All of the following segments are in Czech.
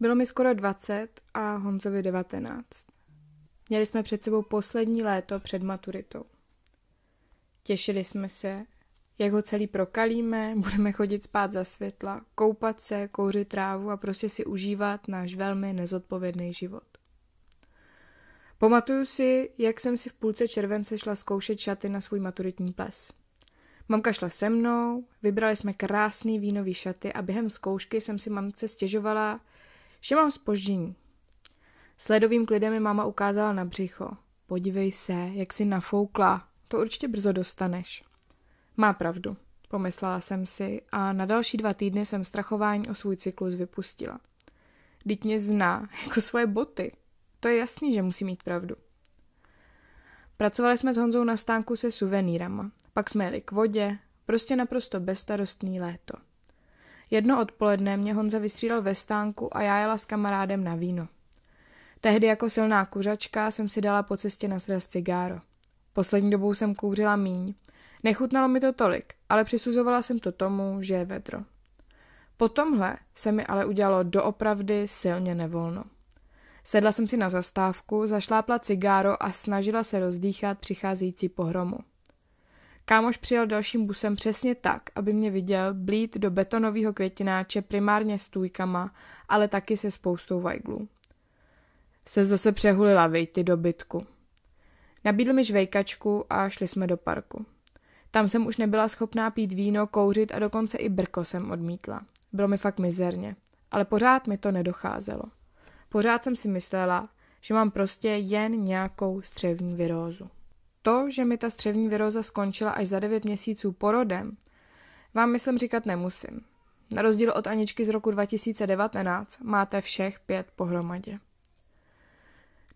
Bylo mi skoro 20 a Honzovi 19. Měli jsme před sebou poslední léto před maturitou. Těšili jsme se, jak ho celý prokalíme, budeme chodit spát za světla, koupat se, kouřit trávu a prostě si užívat náš velmi nezodpovědný život. Pamatuju si, jak jsem si v půlce července šla zkoušet šaty na svůj maturitní ples. Mamka šla se mnou, vybrali jsme krásný vínový šaty a během zkoušky jsem si mamce stěžovala, že mám spoždění. Sledovým klidem mi máma ukázala na břicho. Podívej se, jak si nafoukla. To určitě brzo dostaneš. Má pravdu, pomyslela jsem si a na další dva týdny jsem strachování o svůj cyklus vypustila. Dyť mě zná, jako svoje boty. To je jasný, že musí mít pravdu. Pracovali jsme s Honzou na stánku se suvenýrama. Pak jsme jeli k vodě, prostě naprosto bezstarostný léto. Jedno odpoledne mě Honza vystřídal ve stánku a já jela s kamarádem na víno. Tehdy jako silná kuřačka jsem si dala po cestě na sraz cigáro. Poslední dobou jsem kouřila míň. Nechutnalo mi to tolik, ale přisuzovala jsem to tomu, že je vedro. Po tomhle se mi ale udělalo doopravdy silně nevolno. Sedla jsem si na zastávku, zašlápla cigáro a snažila se rozdýchat přicházející pohromu. Kámoš přijel dalším busem přesně tak, aby mě viděl blít do betonového květináče primárně s tůjkama, ale taky se spoustou vajglů. Se zase přehulila, vejty do bytku. Nabídl mi žvejkačku a šli jsme do parku. Tam jsem už nebyla schopná pít víno, kouřit a dokonce i brko jsem odmítla. Bylo mi fakt mizerně, ale pořád mi to nedocházelo. Pořád jsem si myslela, že mám prostě jen nějakou střevní virózu. To, že mi ta střevní viroza skončila až za 9 měsíců porodem, vám myslím říkat nemusím. Na rozdíl od Aničky z roku 2019 máte všech pět pohromadě.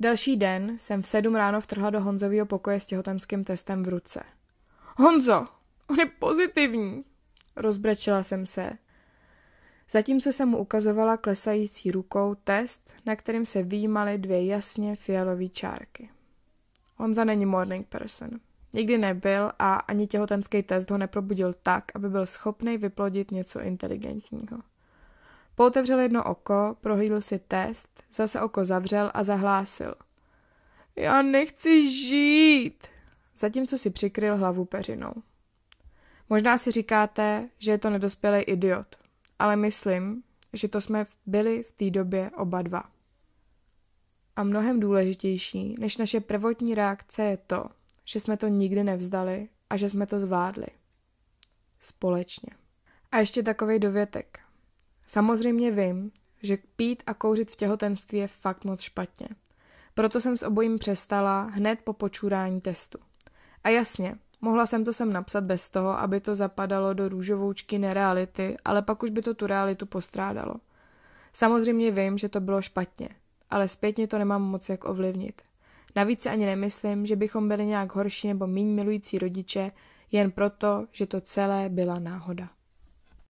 Další den jsem v sedm ráno vtrhla do Honzového pokoje s těhotenským testem v ruce. Honzo, on je pozitivní, rozbrečela jsem se. Zatímco jsem mu ukazovala klesající rukou test, na kterým se výjímaly dvě jasně fialové čárky. Honza není morning person. Nikdy nebyl a ani těhotenský test ho neprobudil tak, aby byl schopný vyplodit něco inteligentního. Pootevřel jedno oko, prohlídl si test, zase oko zavřel a zahlásil. Já nechci žít! Zatímco si přikryl hlavu peřinou. Možná si říkáte, že je to nedospělý idiot, ale myslím, že to jsme byli v té době oba dva. A mnohem důležitější než naše prvotní reakce je to, že jsme to nikdy nevzdali a že jsme to zvládli. Společně. A ještě takový dovětek. Samozřejmě vím, že pít a kouřit v těhotenství je fakt moc špatně. Proto jsem s obojím přestala hned po počůrání testu. A jasně, mohla jsem to sem napsat bez toho, aby to zapadalo do růžovoučky nereality, ale pak už by to tu realitu postrádalo. Samozřejmě vím, že to bylo špatně, ale zpětně to nemám moc jak ovlivnit. Navíc si ani nemyslím, že bychom byli nějak horší nebo míň milující rodiče, jen proto, že to celé byla náhoda.